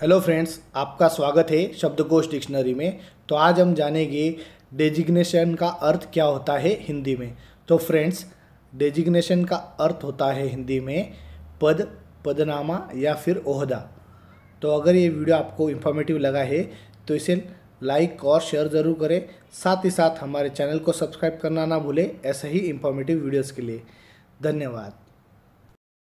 hello friends आपका स्वागत है शब्दकोश डिक्शनरी में तो आज हम जानेंगे डेजिग्नेशन का अर्थ क्या होता है हिंदी में तो फ्रेंड्स डेजिग्नेशन का अर्थ होता है हिंदी में पद पदनामा या फिर ओहदा तो अगर ये वीडियो आपको इन्फॉर्मेटिव लगा है तो इसे लाइक और शेयर ज़रूर करें साथ ही साथ हमारे चैनल को सब्सक्राइब करना ना भूलें ऐसे ही इन्फॉर्मेटिव वीडियोज़ के लिए धन्यवाद